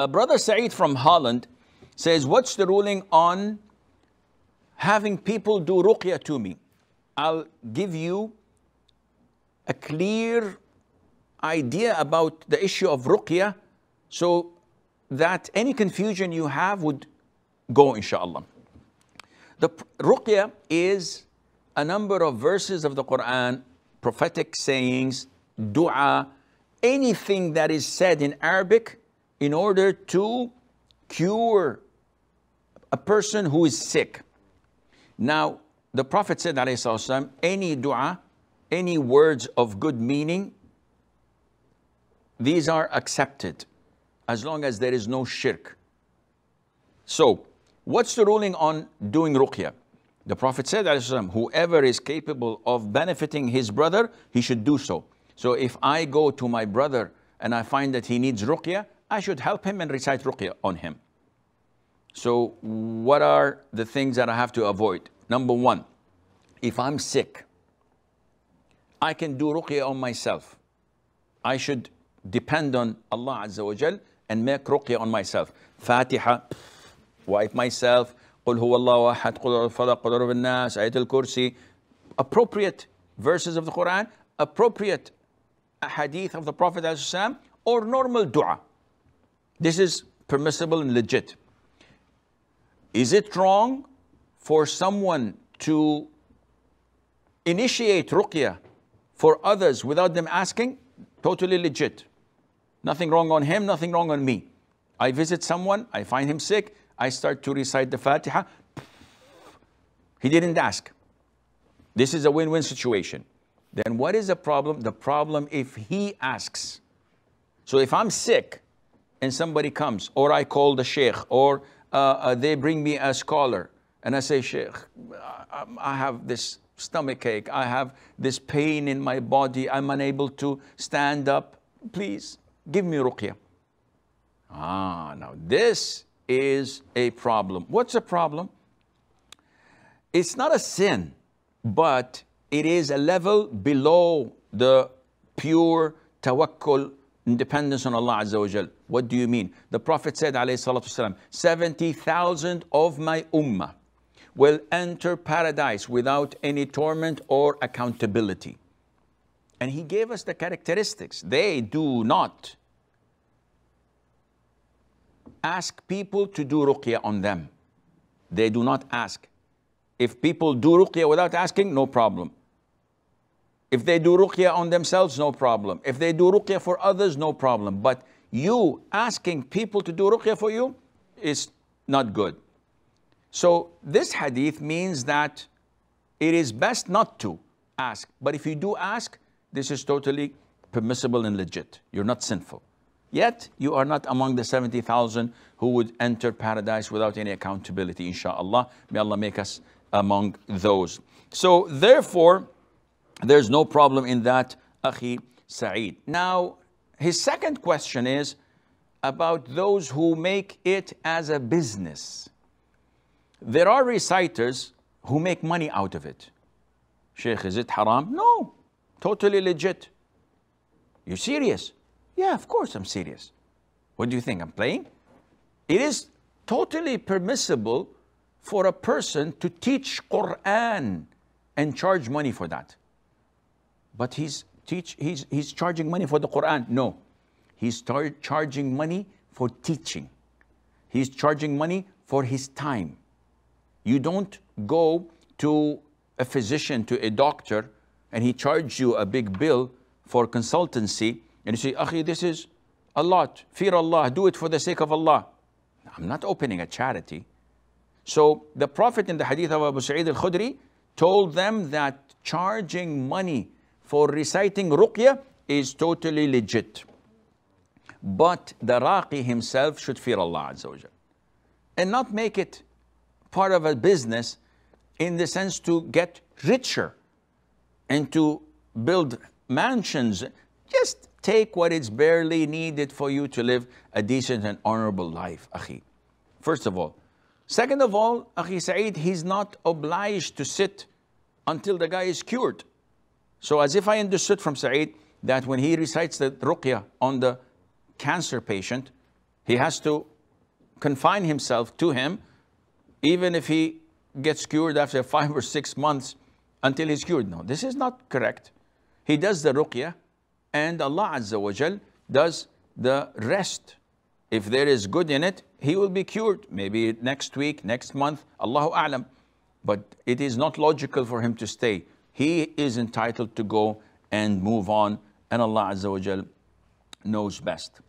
Uh, Brother Saeed from Holland says, what's the ruling on having people do ruqya to me? I'll give you a clear idea about the issue of ruqya so that any confusion you have would go, inshallah. The ruqya is a number of verses of the Quran, prophetic sayings, dua, anything that is said in Arabic in order to cure a person who is sick. Now, the Prophet said, والسلام, any dua, any words of good meaning, these are accepted as long as there is no shirk. So, what's the ruling on doing ruqya? The Prophet said, والسلام, whoever is capable of benefiting his brother, he should do so. So, if I go to my brother and I find that he needs ruqya, I should help him and recite ruqya on him. So what are the things that I have to avoid? Number one, if I'm sick, I can do ruqya on myself. I should depend on Allah Azza wa Jal and make ruqya on myself. Fatiha, wipe myself, قل هو الله أحد قل الفلق قل رب الناس آية الكرسي appropriate verses of the Quran appropriate hadith of the Prophet ﷺ or normal dua this is permissible and legit. Is it wrong for someone to initiate ruqya for others without them asking? Totally legit. Nothing wrong on him, nothing wrong on me. I visit someone, I find him sick, I start to recite the Fatiha. He didn't ask. This is a win win situation. Then what is the problem? The problem if he asks. So if I'm sick and somebody comes, or I call the sheikh, or uh, uh, they bring me a scholar, and I say, sheikh, I, have this stomach ache, I have this pain in my body, I'm unable to stand up, please give me ruqya. Ah, now this is a problem. What's a problem? It's not a sin, but it is a level below the pure tawakkul Independence dependence on Allah Azza wa Jal. What do you mean? The Prophet said, والسلام, 70,000 of my ummah will enter paradise without any torment or accountability. And he gave us the characteristics. They do not ask people to do ruqya on them. They do not ask. If people do ruqya without asking, no problem. If they do ruqya on themselves, no problem. If they do ruqya for others, no problem. But you asking people to do ruqya for you is not good. So this hadith means that it is best not to ask. But if you do ask, this is totally permissible and legit. You're not sinful. Yet you are not among the 70,000 who would enter paradise without any accountability, inshallah. May Allah make us among those. So therefore, there's no problem in that, Akhi Sa'id. Now, his second question is about those who make it as a business. There are reciters who make money out of it. Sheikh, is it haram? No, totally legit. You serious? Yeah, of course I'm serious. What do you think? I'm playing? It is totally permissible for a person to teach Quran and charge money for that but he's, teach, he's, he's charging money for the Quran. No, he's tar- charging money for teaching. He's charging money for his time. You don't go to a physician, to a doctor, and he charges you a big bill for consultancy, and you say, Akhi, this is a lot. Fear Allah, do it for the sake of Allah. I'm not opening a charity. So the Prophet in the hadith of Abu Sa'id al-Khudri told them that charging money for reciting ruqya is totally legit. But the raqi himself should fear Allah Azza wa Jal. And not make it part of a business in the sense to get richer and to build mansions. Just take what is barely needed for you to live a decent and honorable life, akhi. First of all. Second of all, Akhi Saeed, he's not obliged to sit until the guy is cured. So as if I understood from Saeed that when he recites the ruqya on the cancer patient, he has to confine himself to him, even if he gets cured after five or six months until he's cured. No, this is not correct. He does the ruqya and Allah Azza wa Jal does the rest. If there is good in it, he will be cured. Maybe next week, next month, Allahu A'lam. But it is not logical for him to stay he is entitled to go and move on, and Allah Azza wa Jal knows best.